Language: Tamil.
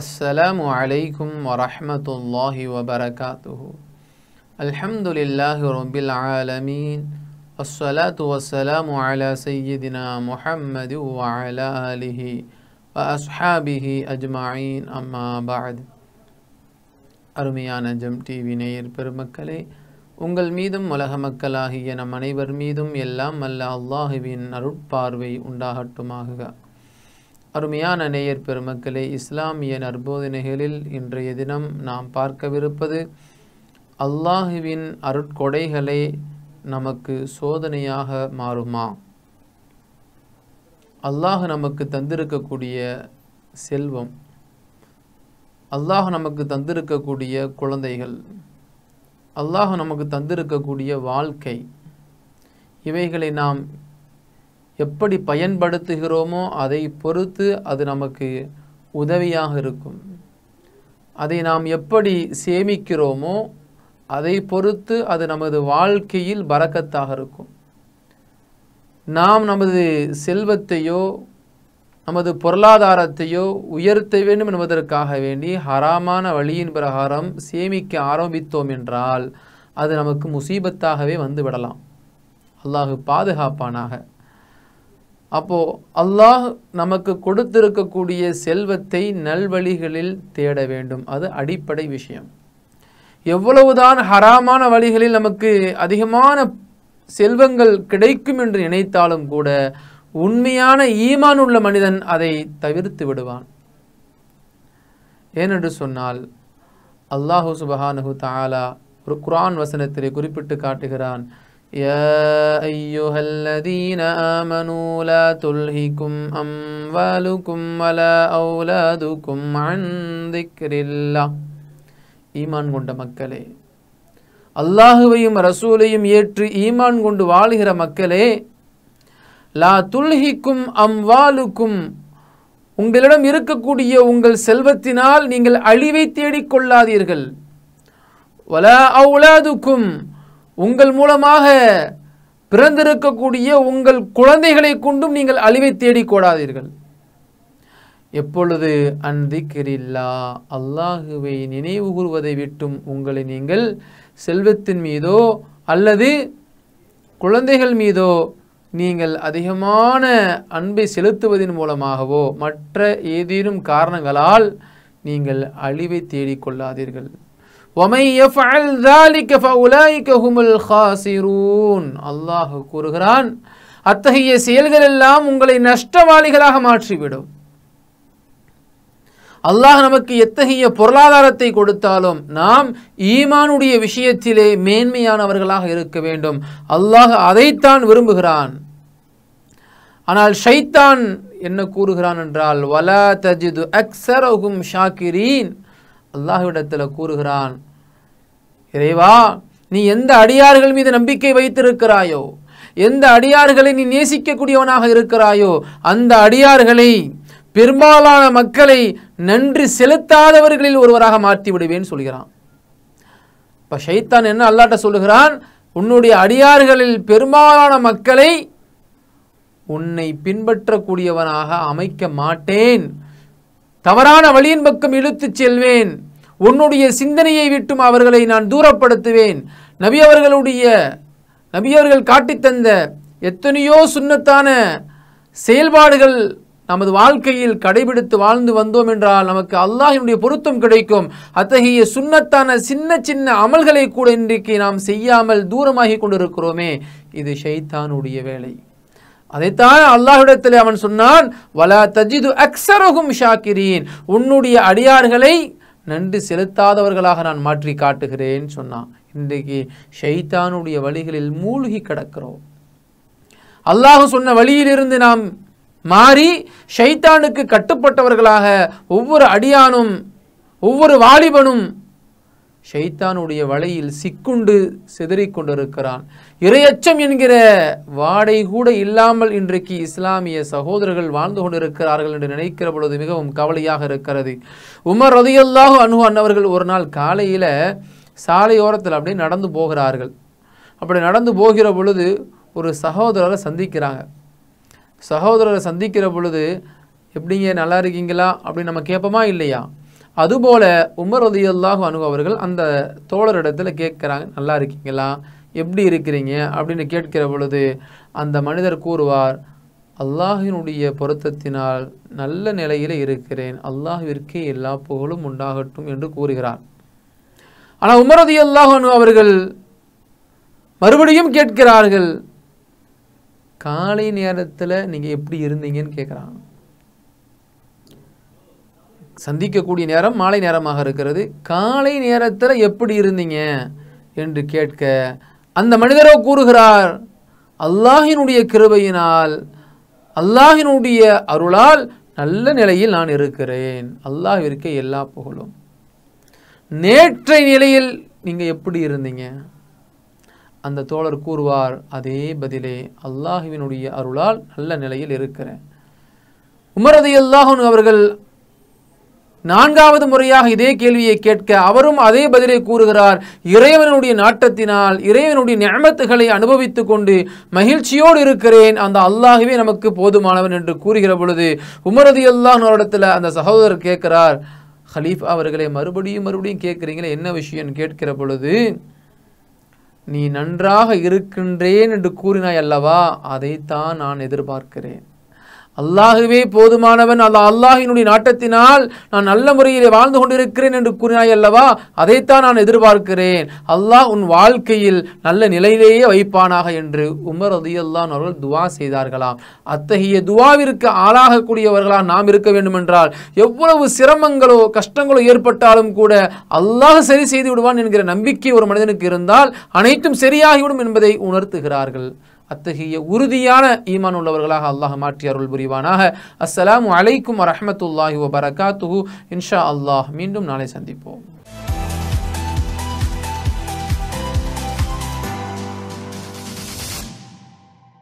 السلام عليكم ورحمة الله وبركاته الحمد لله رب العالمين الصلاة والسلام على سيدنا محمد وعلى آله وأصحابه أجمعين أما بعد அருமையான ஜம் டிவி நேயர் பெருமக்களே உங்கள் மீதும் உலக மக்களாகிய நம் அனைவர் மீதும் எல்லாம் அல்ல அல்லாஹுவின் அருட்பார்வை உண்டாகட்டுமாக அருமையான நேயர் பெருமக்களே இஸ்லாமிய நற்போதனைகளில் இன்றைய தினம் நாம் பார்க்கவிருப்பது அல்லாஹுவின் அருட்கொடைகளை நமக்கு சோதனையாக மாறுமா அல்லாஹ் நமக்கு தந்திருக்கக்கூடிய செல்வம் அல்லாஹ் நமக்கு தந்திருக்கக்கூடிய குழந்தைகள் அல்லாஹ் நமக்கு தந்திருக்கக்கூடிய வாழ்க்கை இவைகளை நாம் எப்படி பயன்படுத்துகிறோமோ அதை பொறுத்து அது நமக்கு உதவியாக இருக்கும் அதை நாம் எப்படி சேமிக்கிறோமோ அதை பொறுத்து அது நமது வாழ்க்கையில் பறக்கத்தாக இருக்கும் நாம் நமது செல்வத்தையோ நமது பொருளாதாரத்தையோ உயர்த்த வேண்டும் என்பதற்காக வேண்டி ஹராமான வழியின் பிரகாரம் சேமிக்க ஆரம்பித்தோம் என்றால் அது நமக்கு முசீபத்தாகவே வந்து விடலாம் அல்லாஹு பாதுகாப்பானாக அப்போ அல்லாஹ் நமக்கு கொடுத்திருக்கக்கூடிய செல்வத்தை நல்வழிகளில் தேட வேண்டும் அது அடிப்படை விஷயம் எவ்வளவுதான் ஹராமான வழிகளில் நமக்கு அதிகமான செல்வங்கள் கிடைக்கும் என்று நினைத்தாலும் கூட உண்மையான ஈமான் உள்ள மனிதன் அதை தவிர்த்து விடுவான் ஏனென்று சொன்னால் அல்லாஹு சுபஹானு தாலா ஒரு குரான் வசனத்திலே குறிப்பிட்டு காட்டுகிறான் يا أيها الذين آمنوا لا تلهكم أموالكم ولا أولادكم عن ذكر الله ஈமான் கொண்ட மக்களே அல்லாஹுவையும் ரசூலையும் ஏற்று ஈமான் கொண்டு வாழுகிற மக்களே லா துல்ஹிக்கும் அம்வாலுக்கும் உங்களிடம் இருக்கக்கூடிய உங்கள் செல்வத்தினால் நீங்கள் அழிவை தேடிக்கொள்ளாதீர்கள் ஒலா அவுலாதுக்கும் உங்கள் மூலமாக பிறந்திருக்கக்கூடிய உங்கள் குழந்தைகளை கொண்டும் நீங்கள் அழிவை தேடிக்கொடாதீர்கள் எப்பொழுது அன்திக்கிரில்லா அல்லாஹுவை நினைவு கூறுவதை விட்டும் உங்களை நீங்கள் செல்வத்தின் மீதோ அல்லது குழந்தைகள் மீதோ நீங்கள் அதிகமான அன்பை செலுத்துவதன் மூலமாகவோ மற்ற ஏதேனும் காரணங்களால் நீங்கள் அழிவை தேடிக்கொள்ளாதீர்கள் الله கூறுகிறான் அத்தகைய செயல்கள் எல்லாம் உங்களை நஷ்டவாளிகளாக மாற்றிவிடும் அல்லாஹ் நமக்கு எத்தகைய பொருளாதாரத்தை கொடுத்தாலும் நாம் ஈமானுடைய விஷயத்திலே மேன்மையானவர்களாக இருக்க வேண்டும் அல்லாஹ் அதைத்தான் விரும்புகிறான் ஆனால் ஷைத்தான் என்ன கூறுகிறான் என்றால் வலா தஜிது அக்சரகும் ஷாக்கிரீன் அல்லாஹ்விடத்தில் கூறுகிறான் இறைவா நீ எந்த அடியார்கள் மீது நம்பிக்கை வைத்திருக்கிறாயோ எந்த அடியார்களை நீ நேசிக்கக்கூடியவனாக இருக்கிறாயோ அந்த அடியார்களை பெரும்பாலான மக்களை நன்றி செலுத்தாதவர்களில் ஒருவராக மாற்றி விடுவேன் சொல்கிறான் இப்போ ஷைத்தான் என்ன அல்லாட்ட சொல்லுகிறான் உன்னுடைய அடியார்களில் பெரும்பாலான மக்களை உன்னை பின்பற்றக்கூடியவனாக அமைக்க மாட்டேன் தவறான வழியின் பக்கம் இழுத்துச் செல்வேன் உன்னுடைய சிந்தனையை விட்டும் அவர்களை நான் தூரப்படுத்துவேன் நபி அவர்களுடைய நபி அவர்கள் காட்டித்தந்த எத்தனையோ சுண்ணத்தான செயல்பாடுகள் நமது வாழ்க்கையில் கடைபிடித்து வாழ்ந்து வந்தோம் என்றால் நமக்கு அல்லாஹினுடைய பொருத்தம் கிடைக்கும் அத்தகைய சுண்ணத்தான சின்ன சின்ன அமல்களை கூட இன்றைக்கு நாம் செய்யாமல் தூரமாகி கொண்டிருக்கிறோமே இது ஷைத்தானுடைய வேலை அதைத்தான் அல்லாஹிடத்தில் அவன் சொன்னான் வலா தஜிது அக்சரகும் ஷாக்கிரீன் உன்னுடைய அடியார்களை நன்றி செலுத்தாதவர்களாக நான் மாற்றி காட்டுகிறேன் சொன்னான் இன்றைக்கு ஷைத்தானுடைய வழிகளில் மூழ்கி கிடக்கிறோம் அல்லாஹ் சொன்ன வழியிலிருந்து நாம் மாறி ஷைத்தானுக்கு கட்டுப்பட்டவர்களாக ஒவ்வொரு அடியானும் ஒவ்வொரு வாலிபனும் ஷைத்தானுடைய வலையில் சிக்குண்டு சிதறிக் கொண்டிருக்கிறான் இரையச்சம் என்கிற வாடை கூட இல்லாமல் இன்றைக்கு இஸ்லாமிய சகோதரர்கள் வாழ்ந்து கொண்டிருக்கிறார்கள் என்று நினைக்கிற பொழுது மிகவும் கவலையாக இருக்கிறது உமர் ரதியல்லாக அனுகு அன்னவர்கள் ஒரு நாள் காலையில் சாலையோரத்தில் அப்படியே நடந்து போகிறார்கள் அப்படி நடந்து போகிற பொழுது ஒரு சகோதரரை சந்திக்கிறாங்க சகோதரரை சந்திக்கிற பொழுது எப்படிங்க நல்லா இருக்கீங்களா அப்படின்னு நம்ம கேட்போமா இல்லையா அதுபோல் உமர் ரதியுல்லாஹ் அனு அவர்கள் அந்த தோழரிடத்தில் கேட்குறாங்க நல்லா இருக்கீங்களா எப்படி இருக்கிறீங்க அப்படின்னு கேட்கிற பொழுது அந்த மனிதர் கூறுவார் அல்லாஹினுடைய பொருத்தத்தினால் நல்ல நிலையில் இருக்கிறேன் அல்லாஹிற்கு எல்லா புகழும் உண்டாகட்டும் என்று கூறுகிறார் ஆனால் ரதி அல்லாஹனு அவர்கள் மறுபடியும் கேட்கிறார்கள் காலை நேரத்தில் நீங்கள் எப்படி இருந்தீங்கன்னு கேட்குறாங்க சந்திக்கக்கூடிய நேரம் மாலை நேரமாக இருக்கிறது காலை நேரத்தில் எப்படி இருந்தீங்க என்று கேட்க அந்த மனிதரோ கூறுகிறார் அல்லாஹினுடைய கிருபையினால் அல்லாஹினுடைய அருளால் நல்ல நிலையில் நான் இருக்கிறேன் அல்லாஹிற்கு எல்லா புகழும் நேற்றை நிலையில் நீங்கள் எப்படி இருந்தீங்க அந்த தோழர் கூறுவார் அதே பதிலே அல்லாஹுவினுடைய அருளால் நல்ல நிலையில் இருக்கிறேன் உமரது அல்லாஹன் அவர்கள் நான்காவது முறையாக இதே கேள்வியை கேட்க அவரும் அதே பதிலை கூறுகிறார் இறைவனுடைய நாட்டத்தினால் இறைவனுடைய நியமத்துகளை அனுபவித்துக் கொண்டு மகிழ்ச்சியோடு இருக்கிறேன் அந்த அல்லாஹுவே நமக்கு போதுமானவன் என்று கூறுகிற பொழுது உமரதி அல்லாஹ்னோரிடத்தில் அந்த சகோதரர் கேட்கிறார் ஹலீஃப் அவர்களை மறுபடியும் மறுபடியும் கேட்குறீங்களே என்ன விஷயம் கேட்கிற பொழுது நீ நன்றாக இருக்கின்றேன் என்று கூறினாய் அல்லவா அதைத்தான் நான் எதிர்பார்க்கிறேன் அல்லாகவே போதுமானவன் அல்ல அல்லாஹினுடைய நாட்டத்தினால் நான் நல்ல முறையிலே வாழ்ந்து கொண்டிருக்கிறேன் என்று கூறினாய் அல்லவா அதைத்தான் நான் எதிர்பார்க்கிறேன் அல்லாஹ் உன் வாழ்க்கையில் நல்ல நிலையிலேயே வைப்பானாக என்று உமர் அதியல்லான் அவர்கள் துவா செய்தார்களாம் அத்தகைய துவாவிற்கு ஆளாகக்கூடியவர்களாக நாம் இருக்க வேண்டும் என்றால் எவ்வளவு சிரமங்களோ கஷ்டங்களோ ஏற்பட்டாலும் கூட அல்லாஹ் சரி செய்து விடுவான் என்கிற நம்பிக்கை ஒரு மனிதனுக்கு இருந்தால் அனைத்தும் சரியாகிவிடும் என்பதை உணர்த்துகிறார்கள் அத்தகைய உறுதியான ஈமான் உள்ளவர்களாக அல்லாஹ் மாற்றி அருள் புரிவானாக அஸ்ஸலாம் அலைக்கும் வரமத்துல்லாஹி வபரகாத்துஹு இன்ஷா அல்லாஹ் மீண்டும் நாளை சந்திப்போம்